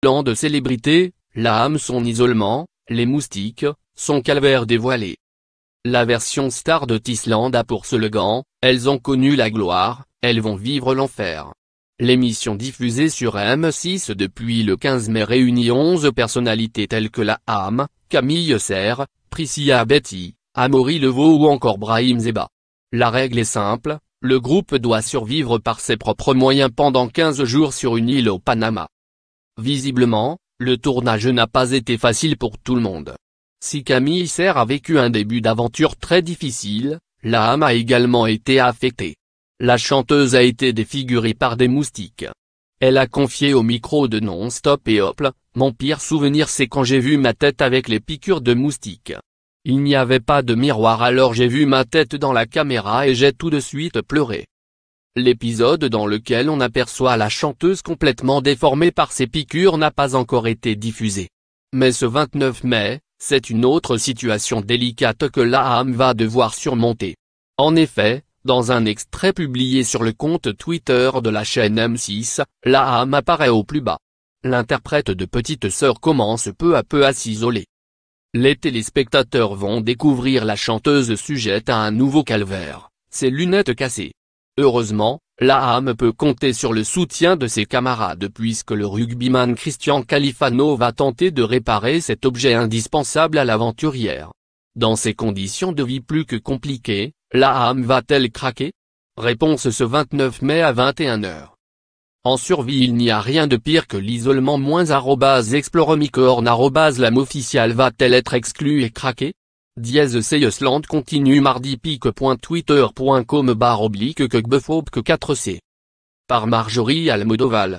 Plan de célébrité, l'âme son isolement, les moustiques, son calvaire dévoilé. La version star de Tisland a pour slogan, elles ont connu la gloire, elles vont vivre l'enfer. L'émission diffusée sur M6 depuis le 15 mai réunit 11 personnalités telles que la Camille Serre, Priscilla Betty, Amaury Levaux ou encore Brahim Zeba. La règle est simple, le groupe doit survivre par ses propres moyens pendant 15 jours sur une île au Panama. Visiblement, le tournage n'a pas été facile pour tout le monde. Si Camille Serre a vécu un début d'aventure très difficile, la âme a également été affectée. La chanteuse a été défigurée par des moustiques. Elle a confié au micro de Non-Stop et hop, mon pire souvenir c'est quand j'ai vu ma tête avec les piqûres de moustiques. Il n'y avait pas de miroir alors j'ai vu ma tête dans la caméra et j'ai tout de suite pleuré. L'épisode dans lequel on aperçoit la chanteuse complètement déformée par ses piqûres n'a pas encore été diffusé. Mais ce 29 mai, c'est une autre situation délicate que âme va devoir surmonter. En effet, dans un extrait publié sur le compte Twitter de la chaîne M6, la âme apparaît au plus bas. L'interprète de Petite Sœur commence peu à peu à s'isoler. Les téléspectateurs vont découvrir la chanteuse sujette à un nouveau calvaire, ses lunettes cassées. Heureusement, la âme peut compter sur le soutien de ses camarades puisque le rugbyman Christian Califano va tenter de réparer cet objet indispensable à l'aventurière. Dans ces conditions de vie plus que compliquées, la âme va-t-elle craquer Réponse ce 29 mai à 21h. En survie il n'y a rien de pire que l'isolement moins arrobase exploromicorne l'âme officielle va-t-elle être exclue et craquer Dièse Ceyesland continue mardi pic.twitter.com barre oblique que 4c. Par Marjorie Almodoval.